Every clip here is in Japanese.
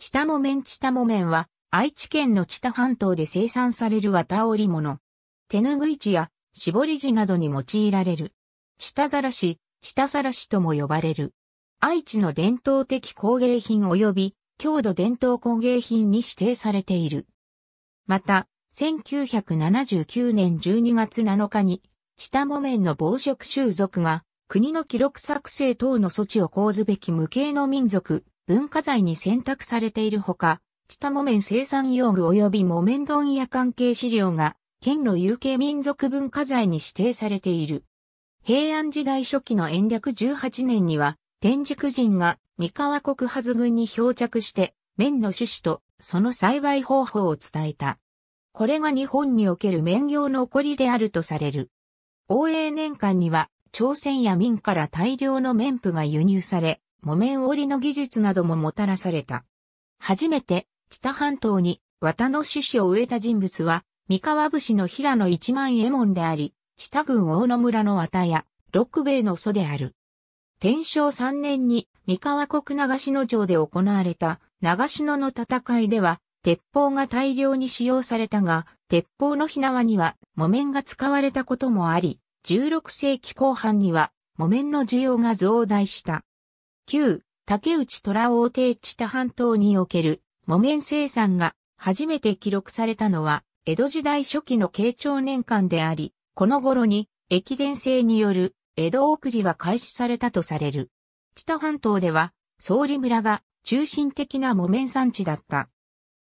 チタ木綿チタ木綿は、愛知県の知多半島で生産される綿織物。手ぬぐい地や絞り地などに用いられる。知多ざらし、知多ざらしとも呼ばれる。愛知の伝統的工芸品及び郷土伝統工芸品に指定されている。また、1979年12月7日に、下多木綿の暴食習俗が、国の記録作成等の措置を講ずべき無形の民族、文化財に選択されているほか、チタ木綿生産用具及び木綿問や関係資料が、県の有形民族文化財に指定されている。平安時代初期の延暦18年には、天竺人が三河国はず軍に漂着して、綿の種子とその栽培方法を伝えた。これが日本における綿業の起こりであるとされる。応永年間には、朝鮮や民から大量の綿布が輸入され、木綿織りの技術などももたらされた。初めて、北半島に綿の種子を植えた人物は、三河節の平野一万右衛門であり、北多郡大野村の綿や、六兵衛の祖である。天正三年に三河国長篠城で行われた長篠の戦いでは、鉄砲が大量に使用されたが、鉄砲の火縄には木綿が使われたこともあり、16世紀後半には木綿の需要が増大した。旧竹内虎王帝地多半島における木綿生産が初めて記録されたのは江戸時代初期の慶長年間であり、この頃に駅伝制による江戸送りが開始されたとされる。知多半島では、総理村が中心的な木綿産地だった。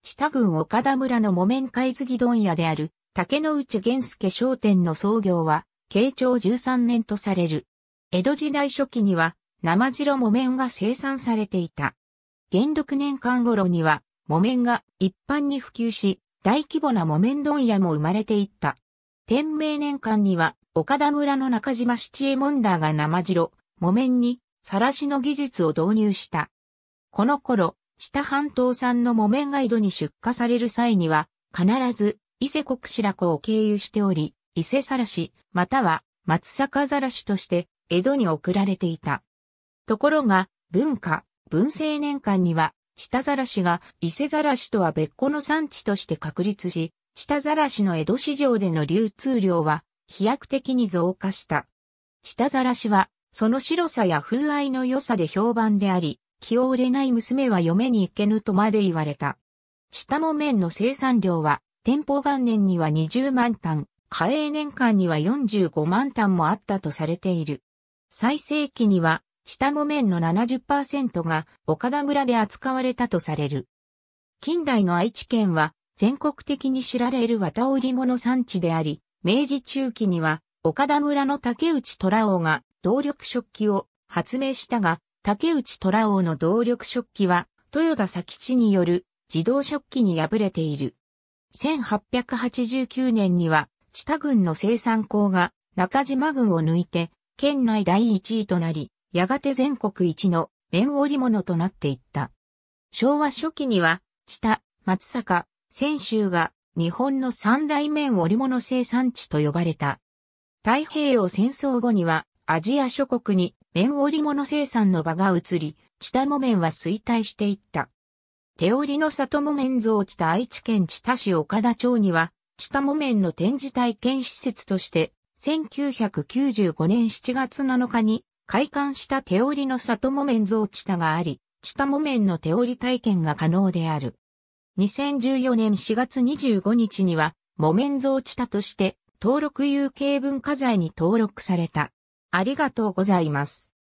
知多郡岡田村の木綿貝継ぎ問屋である竹内玄介商店の創業は、慶長13年とされる。江戸時代初期には、生白木綿が生産されていた。元禄年間頃には、木綿が一般に普及し、大規模な木綿問屋も生まれていった。天明年間には、岡田村の中島七重門らが生白、木綿に、晒しの技術を導入した。この頃、下半島産の木綿が井戸に出荷される際には、必ず、伊勢国白子を経由しており、伊勢晒し、または松坂晒しとして、江戸に送られていた。ところが、文化、文政年間には、下ざらしが伊勢ざらしとは別個の産地として確立し、下ざらしの江戸市場での流通量は飛躍的に増加した。下ざらしは、その白さや風合いの良さで評判であり、気を売れない娘は嫁に行けぬとまで言われた。下も面の生産量は、天保元年には20万単、嘉永年間には45万単もあったとされている。最盛期には下木綿の70%が岡田村で扱われたとされる。近代の愛知県は全国的に知られる綿織物産地であり、明治中期には岡田村の竹内虎王が動力食器を発明したが、竹内虎王の動力食器は豊田佐吉による自動食器に敗れている。1889年には千田郡の生産工が中島郡を抜いて県内第一位となり、やがて全国一の綿織物となっていった。昭和初期には、知田、松阪、泉州が日本の三大綿織物生産地と呼ばれた。太平洋戦争後にはアジア諸国に綿織物生産の場が移り、知田木綿は衰退していった。手織の里木綿像地た愛知県知多市岡田町には、知田木綿の展示体験施設として、1995年7月7日に開館した手織りの里木綿造地田があり、地田木綿の手織体験が可能である。2014年4月25日には、木綿造地田として登録有形文化財に登録された。ありがとうございます。